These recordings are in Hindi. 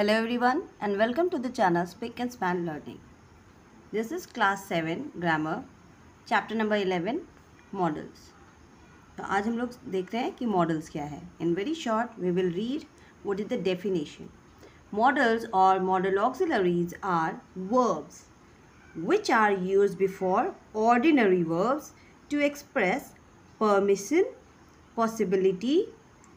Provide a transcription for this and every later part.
Hello everyone and welcome to the channel Speak and Span Learning. This is class 7 grammar chapter number 11 models. So आज हम लोग देख रहे हैं models क्या In very short we will read what is the definition. Models or model auxiliaries are verbs which are used before ordinary verbs to express permission, possibility,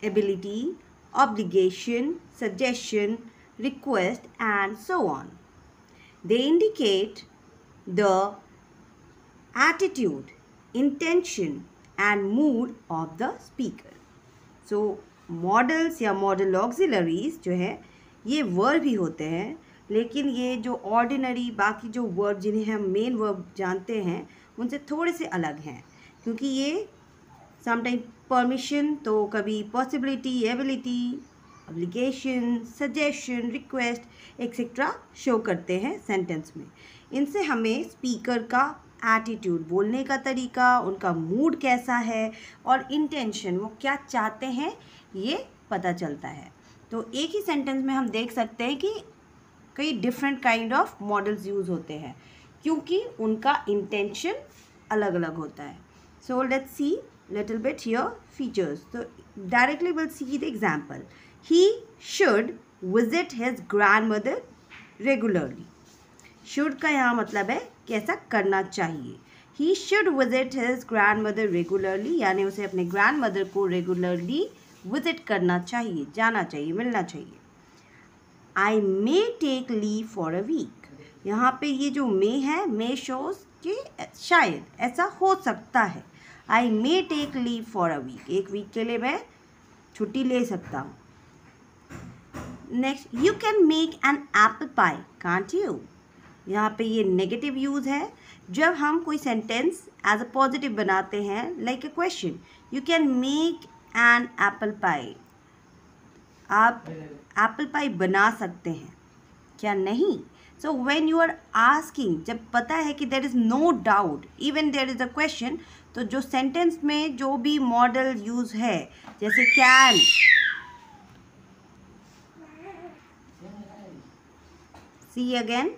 ability, obligation, suggestion, request and so on. They indicate the attitude, intention and mood of the speaker. So modals या मॉडल ऑक्सिलरीज जो है ये वर्ब भी होते हैं लेकिन ये जो ऑर्डिनरी बाकी जो वर्ब जिन्हें हम मेन वर्ब जानते हैं उनसे थोड़े से अलग हैं क्योंकि ये समटाइम परमिशन तो कभी possibility ability obligation suggestion request etcetera show करते हैं सेंटेंस में इनसे हमें स्पीकर का एटीट्यूड बोलने का तरीका उनका मूड कैसा है और इंटेंशन वो क्या चाहते हैं ये पता चलता है तो एक ही सेंटेंस में हम देख सकते हैं कि कई different kind of modals use होते हैं क्योंकि उनका इंटेंशन अलग अलग होता है so let's see little bit here features तो directly will see the example he should visit his grandmother regularly. Should का यहाँ मतलब है कि ऐसा करना चाहिए he should visit his grandmother regularly यानी उसे अपने ग्रैंड मदर को रेगुलरली विजिट करना चाहिए जाना चाहिए मिलना चाहिए I may take leave for a week यहाँ पे ये जो मे है मे शोज कि शायद ऐसा हो सकता है I may take leave for a week एक वीक के लिए मैं छुट्टी ले सकता हूँ next you can make an apple pie can't you यहाँ पे ये नेगेटिव यूज़ है जब हम कोई सेंटेंस एज अ पॉजिटिव बनाते हैं like a question you can make an apple pie आप एप्पल पाई बना सकते हैं क्या नहीं so when you are asking जब पता है कि there is no doubt even there is a question तो जो सेंटेंस में जो भी मॉडल यूज़ है जैसे can see again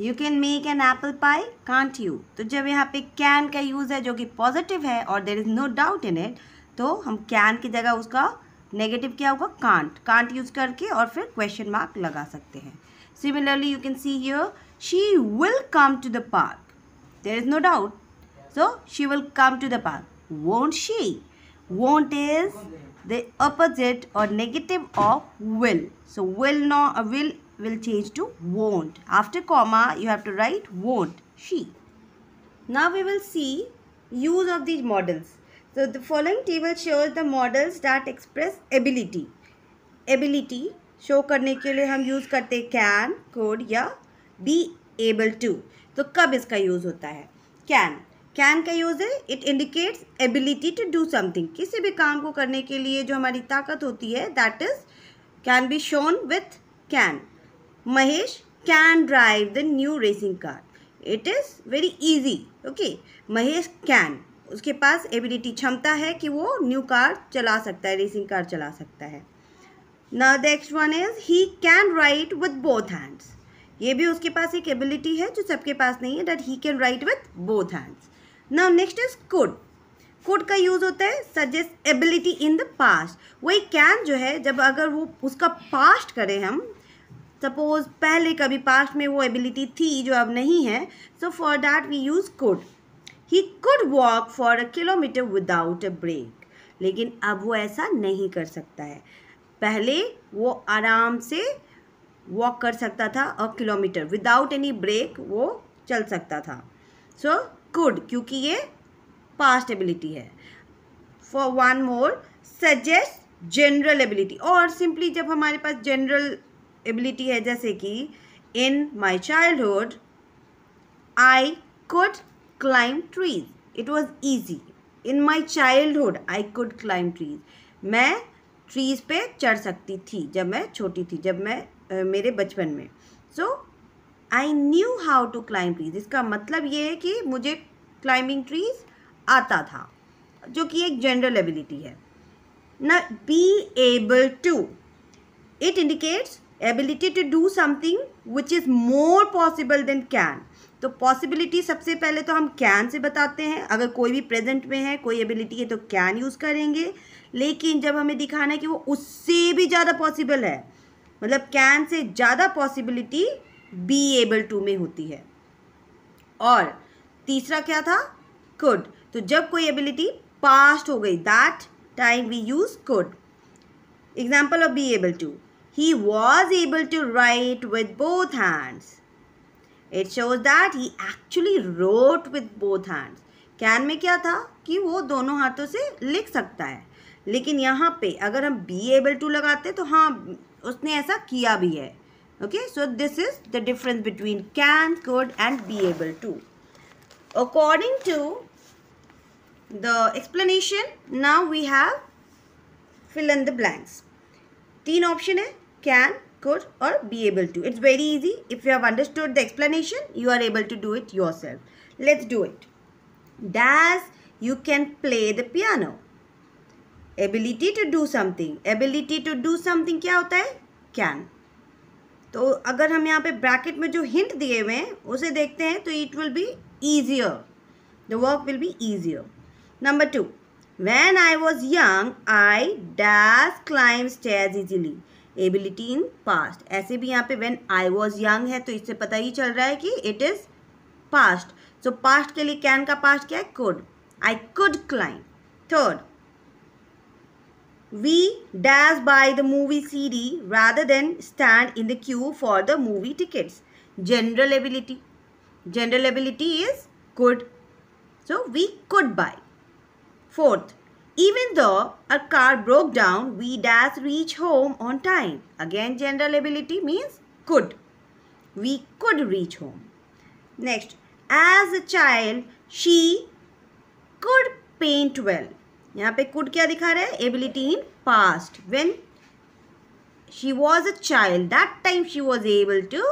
you can make an apple pie can't you तो जब यहाँ पे कैन का यूज़ है जो कि पॉजिटिव है और there is no doubt in it तो हम कैन की जगह उसका नेगेटिव क्या होगा कांट कांट यूज़ करके और फिर क्वेश्चन मार्क लगा सकते हैं similarly you can see here she will come to the park there is no doubt so she will come to the park won't she won't is the opposite और negative of will so will no will will change to won't. After comma, you have to write won't, she. Now we will see use of these models. So the following table shows the models that express ability. Ability show करने के लिए हम use करते can, could या be able to. तो कब इसका use होता है Can. कैन का यूज़ है it indicates ability to do something किसी भी काम को करने के लिए जो हमारी ताकत होती है that is can be shown with can Mahesh can drive the new racing car. It is very easy. Okay. Mahesh can. उसके पास एबिलिटी क्षमता है कि वो न्यू कार चला सकता है रेसिंग कार चला सकता है now next one is he can write with both hands ये भी उसके पास एक एबिलिटी है जो सबके पास नहीं है that he can write with both hands now next is could could का यूज़ होता है suggest ability in the past वही कैन जो है जब अगर वो उसका पास्ट करें हम सपोज पहले कभी पास्ट में वो एबिलिटी थी जो अब नहीं है so for that we use could he could walk for a kilometre without a break लेकिन अब वो ऐसा नहीं कर सकता है पहले वो आराम से वॉक कर सकता था a kilometre without any break वो चल सकता था सो so, कुड क्योंकि ये पास्ट एबिलिटी है for one more suggest general ability और सिंपली जब हमारे पास जनरल एबिलिटी है जैसे कि in my childhood I could climb trees it was easy in my childhood I could climb trees मैं ट्रीज़ पे चढ़ सकती थी जब मैं छोटी थी जब मैं uh, मेरे बचपन में so I knew how to climb trees इसका मतलब ये है कि मुझे क्लाइंबिंग ट्रीज आता था जो कि एक जनरल एबिलिटी है ना be able to it indicates ability to do something which is more possible than can तो पॉसिबिलिटी सबसे पहले तो हम कैन से बताते हैं अगर कोई भी प्रेजेंट में है कोई एबिलिटी है तो कैन यूज़ करेंगे लेकिन जब हमें दिखाना है कि वो उससे भी ज़्यादा पॉसिबल है मतलब कैन से ज़्यादा पॉसिबिलिटी बी एबल टू में होती है और तीसरा क्या था कुड तो जब कोई एबिलिटी पास्ट हो गई that time we use could example of be able to he was able to write with both hands. It shows that he actually wrote with both hands. Can में क्या था कि वो दोनों हाथों से लिख सकता है लेकिन यहाँ पे अगर हम बी एबल टू लगाते तो हाँ उसने ऐसा किया भी है okay so this is the difference between can could and be able to according to the explanation now we have fill in the blanks तीन ऑप्शन है can, could or be able to. It's very easy. If you have understood the explanation, you are able to do it yourself. Let's do it. Does you can play the piano. ability to do something ability to do something kya hota hai can तो अगर हम यहाँ पे ब्रैकेट में जो हिंट दिए हुए हैं उसे देखते हैं तो it will be easier the work will be easier number two when I was young I dash climb stage easily ability in past ऐसे भी यहाँ पे वेन आई वॉज यंग है तो इससे पता ही चल रहा है कि it is past so past के लिए कैन का पास्ट क्या है could I could climb third we dash by the movie C D rather than stand in the Q for the movie tickets general ability general ability is could so we could buy fourth Even though our car broke down, we does reach home on time. Again, general ability means could. We could reach home. Next, as a child, she could paint well. यहाँ पे could क्या दिखा रहा है Ability in past. When she was a child, that time she was able to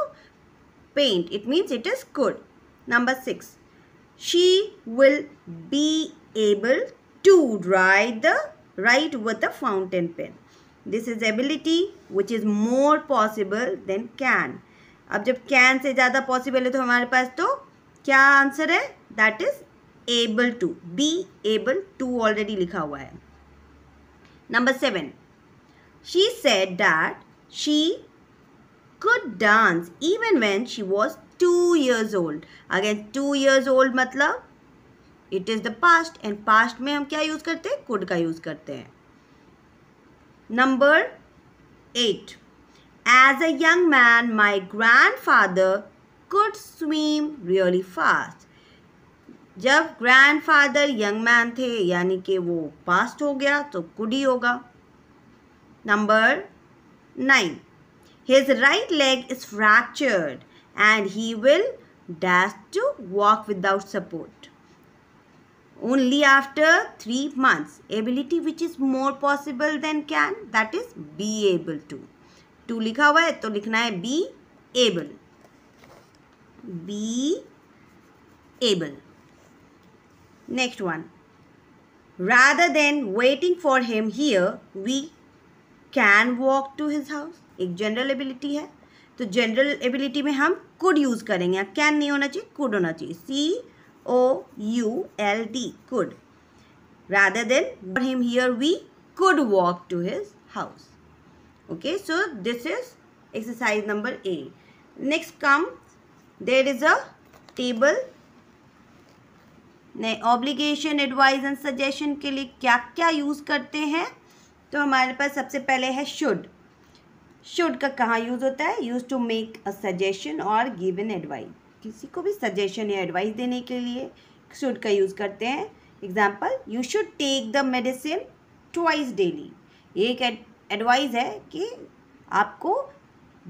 paint. It means it is could. Number six, she will be able to write the write with a fountain pen this is ability which is more possible than can अब जब can से ज़्यादा possible है तो हमारे पास तो क्या answer है that is able to be able to already लिखा हुआ है number seven she said that she could dance even when she was two years old again two years old मतलब it is the past and past में हम क्या यूज़ करते हैं कुड का यूज़ करते हैं number eight as a young man my grandfather could swim really fast जब ग्रैंडफादर यंग मैन थे यानी कि वो पास्ट हो गया तो कुड ही होगा number nine his right leg is fractured and he will dash to walk without support only after 3 months. Ability which is more possible than can that is be able to. to likha hua hai to likhna hai be able be able next one rather than waiting for him here we can walk to his house ek general ability hai to general ability mein hum could use karenge can nahi hona chahiye could hona chahiye see O U L D could. Rather than for him here we could walk to his house. Okay, so this is exercise number A. Next comes there is a table ने ऑब्लिगेशन एडवाइस एंड सजेशन के लिए क्या क्या यूज़ करते हैं तो हमारे पास सबसे पहले है शुड शुड का कहाँ यूज़ होता है use to make a suggestion और गिव एन एडवाइस किसी को भी सजेशन या एडवाइस देने के लिए शुड का यूज़ करते हैं example you should take the medicine twice daily एक एडवाइस है कि आपको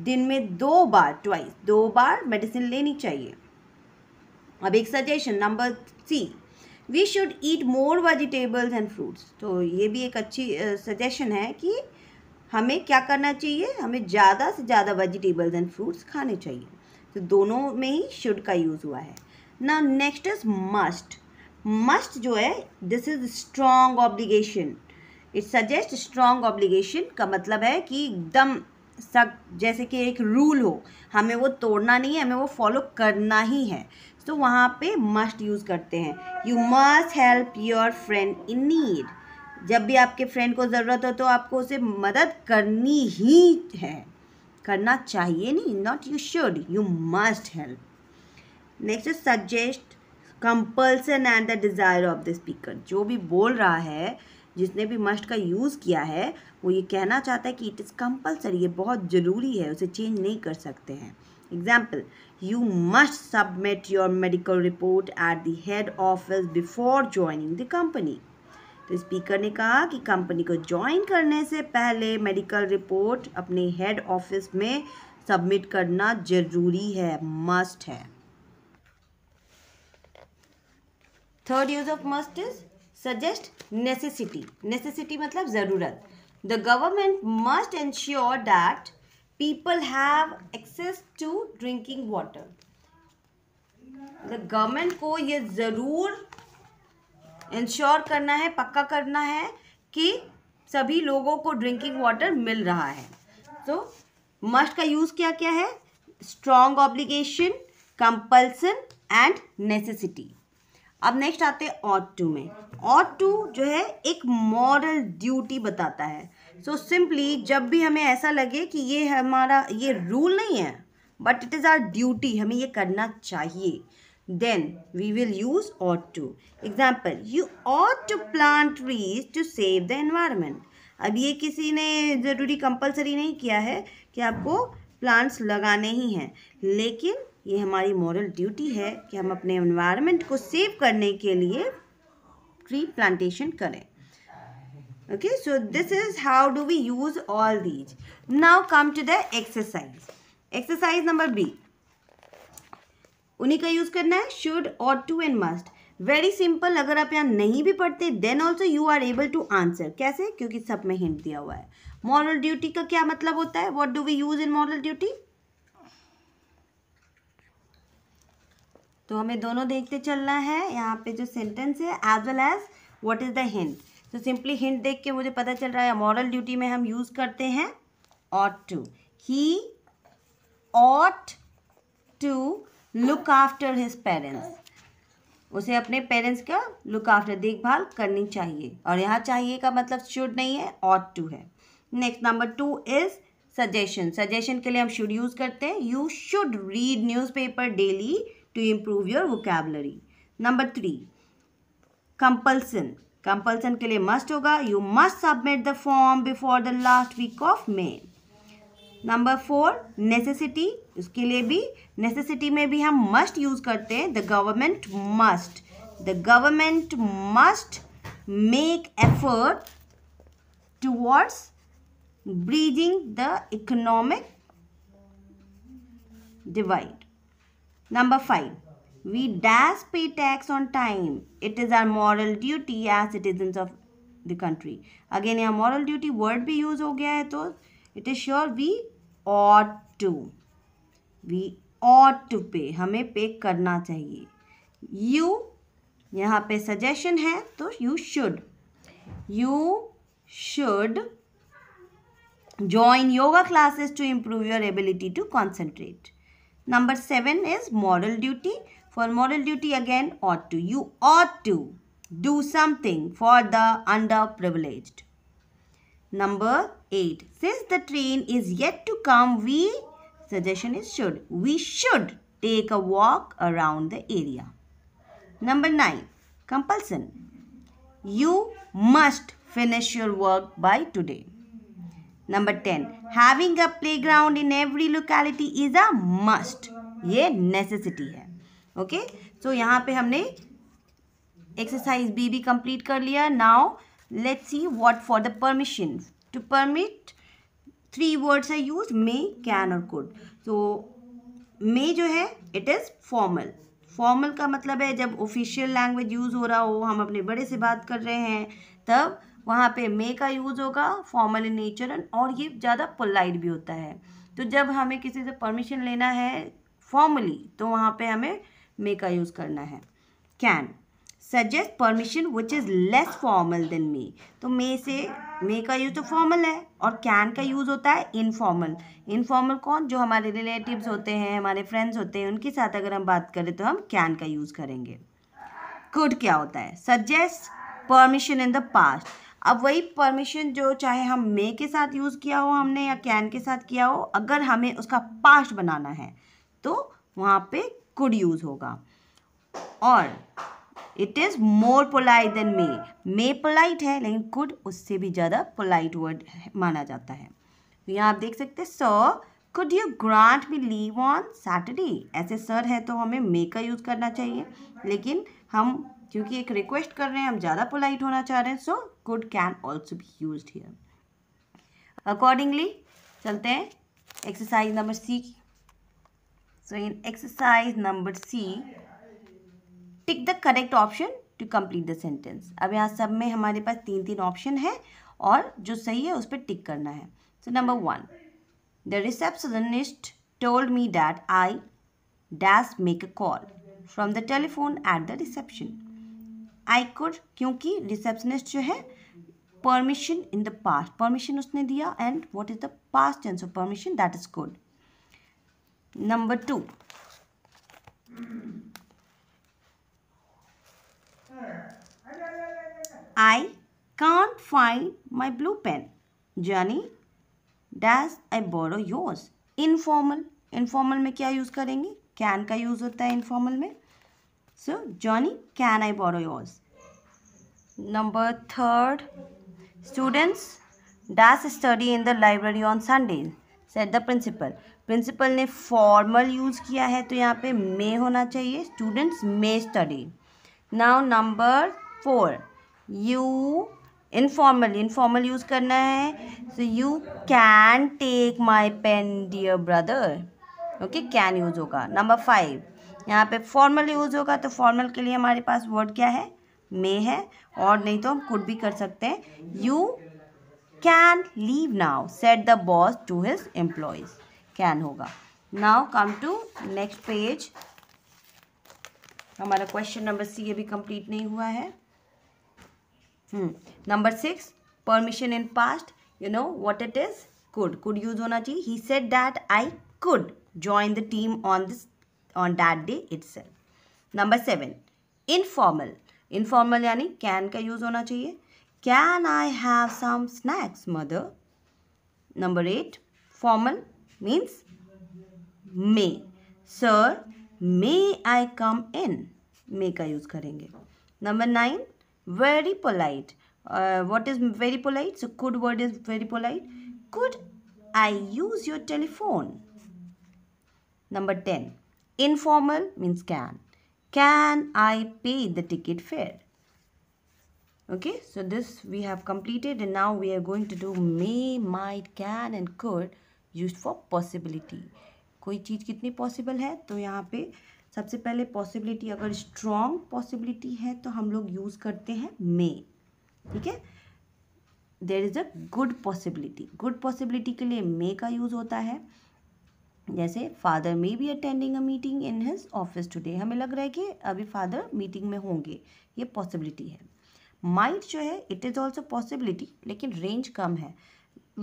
दिन में दो बार ट्वाइस दो बार मेडिसिन लेनी चाहिए अब एक suggestion number C we should eat more vegetables and fruits तो ये भी एक अच्छी सजेशन uh, है कि हमें क्या करना चाहिए हमें ज़्यादा से ज़्यादा वेजिटेबल्स एंड फ्रूट्स खाने चाहिए तो दोनों में ही शुड का यूज़ हुआ है ना नेक्स्ट इज मस्ट मस्ट जो है this is strong obligation it suggest strong obligation का मतलब है कि एकदम सख्त जैसे कि एक रूल हो हमें वो तोड़ना नहीं है हमें वो फॉलो करना ही है तो वहाँ पे मस्ट यूज़ करते हैं you must help your friend in need जब भी आपके फ्रेंड को ज़रूरत हो तो आपको उसे मदद करनी ही है करना चाहिए नहीं not you should you must help next suggest compulsion and the desire of the speaker जो भी बोल रहा है जिसने भी मस्ट का यूज़ किया है वो ये कहना चाहता है कि इट इज़ कंपल्सरी ये बहुत ज़रूरी है उसे चेंज नहीं कर सकते हैं example you must submit your medical report at the head office before joining the company तो स्पीकर ने कहा कि कंपनी को ज्वाइन करने से पहले मेडिकल रिपोर्ट अपने हेड ऑफिस में सबमिट करना जरूरी है मस्ट है third use of must is suggest necessity necessity मतलब ज़रूरत the government must ensure that people have access to drinking water the government को ये ज़रूर इंश्योर करना है पक्का करना है कि सभी लोगों को ड्रिंकिंग वाटर मिल रहा है तो मस्ट का यूज़ क्या क्या है strong obligation compulsion and necessity अब नेक्स्ट आते हैं ऑट टू में ऑट टू जो है एक मॉरल ड्यूटी बताता है सो so सिंपली जब भी हमें ऐसा लगे कि ये हमारा ये रूल नहीं है but it is our duty हमें ये करना चाहिए then we will use ought to. Example, you ought to plant trees to save the environment. ab ye kisi ne zaruri compulsory nahi kiya hai ki aapko plants lagane hi hain lekin ये हमारी मॉरल ड्यूटी है कि हम अपने एनवायरनमेंट को सेव करने के लिए ट्री प्लांटेशन करें okay so this is how do we use all these now come to the exercise exercise number b उन्हीं का यूज़ करना है should ought to and must very simple अगर आप यहाँ नहीं भी पढ़ते then also you are able to answer कैसे क्योंकि सब में हिंट दिया हुआ है मॉरल ड्यूटी का क्या मतलब होता है what do we use in moral duty तो हमें दोनों देखते चलना है यहाँ पे जो सेंटेंस है as well as what is the hint तो सिंपली हिंट देख के मुझे पता चल रहा है मॉरल ड्यूटी में हम यूज़ करते हैं ought to he ought to look after his parents उसे अपने पेरेंट्स का लुक आफ्टर देखभाल करनी चाहिए और यहाँ चाहिए का मतलब शुड नहीं है ऑट टू है next number two is suggestion suggestion के लिए हम शुड यूज़ करते हैं you should read newspaper daily to improve your vocabulary number three compulsion compulsion के लिए मस्ट होगा you must submit the form before the last week of May number four necessity उसके लिए भी नेसेसिटी में भी हम मस्ट यूज करते हैं the government must the government must make effort towards bridging the economic divide number five we dash pay tax on time it is our moral duty as citizen of the country again यहाँ मॉरल ड्यूटी वर्ड भी यूज हो गया है तो it is sure we ought to we ought to pay हमें पे करना चाहिए यू यहाँ पे सजेशन है तो you should you should join yoga classes to improve your ability to concentrate number seven is moral duty for moral duty again ought to you ought to do something for the underprivileged number eight since the train is yet to come we Suggestion is should. We should take a walk around the area. Number 9. Compulsion. You must finish your work by today. Number 10. Having a playground in every locality is a must. ये necessity है. Okay. So यहाँ पे हमने exercise B भी complete कर लिया. Now let's see what for the permission. To permit three words I use may can और कुड तो मे जो है इट इज़ फॉर्मल फॉर्मल का मतलब है जब ऑफिशियल लैंग्वेज यूज़ हो रहा हो हम अपने बड़े से बात कर रहे हैं तब वहाँ पे मे का यूज़ होगा फॉर्मल इन नेचर और ये ज़्यादा पोलाइट भी होता है तो जब हमें किसी से परमिशन लेना है फॉर्मली तो वहाँ पे हमें मे का यूज़ करना है can suggest permission which is less formal than may तो मे से मे का यूज़ तो फॉर्मल है और कैन का यूज़ होता है इनफॉर्मल इनफॉर्मल कौन जो हमारे रिलेटिव्स होते हैं हमारे फ्रेंड्स होते हैं उनके साथ अगर हम बात करें तो हम कैन का यूज़ करेंगे कुड क्या होता है suggest permission in the past अब वही परमिशन जो चाहे हम मे के साथ यूज़ किया हो हमने या कैन के साथ किया हो अगर हमें उसका पास्ट बनाना है तो वहाँ पे कुड यूज़ होगा और it is more polite than may may polite है लेकिन कुड उससे भी ज़्यादा पोलाइट वर्ड माना जाता है तो यहाँ आप देख सकते हैं so could you grant me leave on Saturday ऐसे सर है तो हमें मे का यूज़ करना चाहिए लेकिन हम क्योंकि एक रिक्वेस्ट कर रहे हैं हम ज़्यादा पोलाइट होना चाह रहे हैं so could can also be use here accordingly चलते हैं एक्सरसाइज नंबर सी की in exercise number C tick the correct option to complete the sentence अब यहाँ सब में हमारे पास तीन तीन ऑप्शन है और जो सही है उस पर टिक करना है so number one the receptionist told me that I dash make a call from the telephone at the reception I could क्योंकि रिसेप्शनिस्ट जो है permission in the past permission उसने दिया and what is the past tense of permission that is good number two I can't find my blue pen Johnny, dash I borrow yours. Informal. Informal में क्या यूज़ करेंगे कैन का यूज़ होता है इनफॉर्मल में so Johnny can I borrow yours number third students dash study in the library on Sunday said the principal principal ने फॉर्मल यूज़ किया है तो यहाँ पे मे होना चाहिए students may study now number four you informal informal use करना है so you can take my pen dear brother okay can use होगा नंबर फाइव यहाँ पे फॉर्मल यूज़ होगा तो फॉर्मल के लिए हमारे पास वर्ड क्या है मे है और नहीं तो हम कुड भी कर सकते हैं you can leave now said the boss to his employees can होगा now come to next page हमारा क्वेश्चन नंबर सी अभी कंप्लीट नहीं हुआ है number six permission in past you know what it is could could use होना चाहिए he said that I could join the team on this on that day it's number seven informal informal यानी कैन का यूज होना चाहिए can I have some snacks mother number eight formal means may sir may I come in? May का use करेंगे. Number nine, very polite. Uh, what is very polite? So could word is very polite. Could I use your telephone? Number ten, informal means can. Can I pay the ticket fare? Okay, so this we have completed and now we are going to do may, might, can and could used for possibility. कोई चीज़ कितनी पॉसिबल है तो यहाँ पे सबसे पहले पॉसिबिलिटी अगर स्ट्रॉन्ग पॉसिबिलिटी है तो हम लोग यूज़ करते हैं मे ठीक है there is a good possibility good possibility के लिए मे का यूज़ होता है जैसे father may be attending a meeting in his office today हमें लग रहा है कि अभी फादर मीटिंग में होंगे ये पॉसिबिलिटी है माइट जो है इट इज़ ऑल्सो पॉसिबिलिटी लेकिन रेंज कम है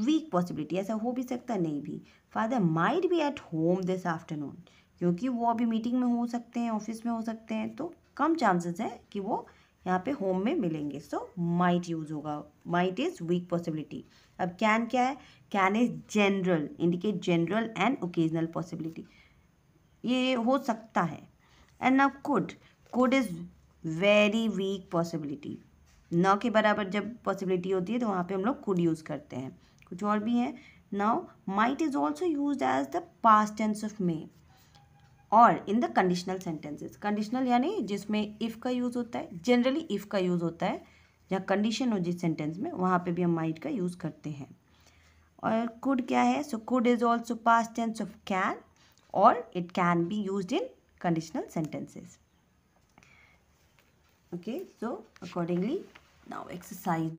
वीक पॉसिबिलिटी ऐसा हो भी सकता नहीं भी फादर माइट भी एट होम दिस आफ्टरनून क्योंकि वो अभी मीटिंग में हो सकते हैं ऑफिस में हो सकते हैं तो कम चांसेस हैं कि वो यहाँ पे होम में मिलेंगे सो माइट यूज़ होगा माइट इज़ वीक पॉसिबिलिटी अब कैन क्या है can is general indicate general and occasional possibility ये हो सकता है एंड अब could could is very weak possibility न के बराबर जब पॉसिबिलिटी होती है तो वहाँ पे हम लोग कुड यूज़ करते हैं कुछ और भी हैं now might is also use as the past tense of may और in the conditional sentences conditional यानी जिसमें इफ़ का यूज़ होता है जनरली इफ़ का यूज़ होता है जहाँ कंडीशन हो जिस सेंटेंस में वहाँ पे भी हम माइट का यूज़ करते हैं और कुड क्या है so could is also past tense of can और it can be use in conditional sentences okay so accordingly now exercise